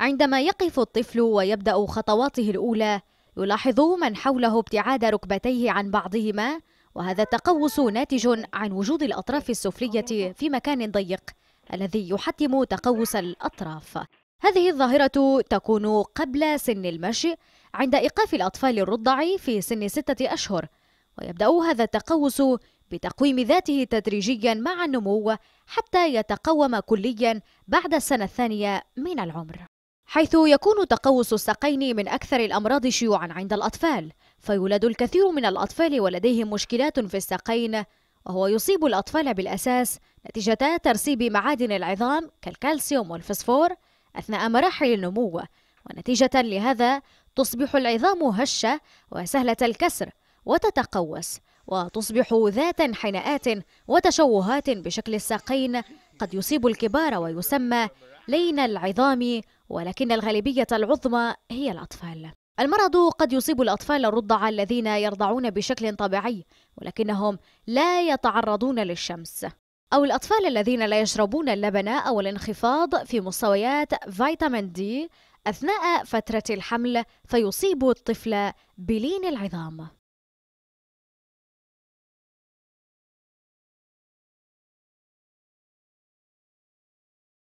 عندما يقف الطفل ويبدأ خطواته الأولى يلاحظ من حوله ابتعاد ركبتيه عن بعضهما وهذا التقوس ناتج عن وجود الأطراف السفلية في مكان ضيق الذي يحتم تقوس الأطراف هذه الظاهرة تكون قبل سن المشي عند إيقاف الأطفال الرضع في سن ستة أشهر ويبدأ هذا التقوس بتقويم ذاته تدريجيا مع النمو حتى يتقوم كليا بعد السنة الثانية من العمر حيث يكون تقوس الساقين من أكثر الأمراض شيوعا عند الأطفال فيولد الكثير من الأطفال ولديهم مشكلات في الساقين وهو يصيب الأطفال بالأساس نتيجة ترسيب معادن العظام كالكالسيوم والفسفور أثناء مراحل النمو ونتيجة لهذا تصبح العظام هشة وسهلة الكسر وتتقوس وتصبح ذات انحناءات وتشوهات بشكل الساقين قد يصيب الكبار ويسمى لين العظام ولكن الغالبية العظمى هي الأطفال المرض قد يصيب الأطفال الرضع الذين يرضعون بشكل طبيعي ولكنهم لا يتعرضون للشمس أو الأطفال الذين لا يشربون اللبن أو الانخفاض في مستويات فيتامين دي أثناء فترة الحمل فيصيب الطفل بلين العظام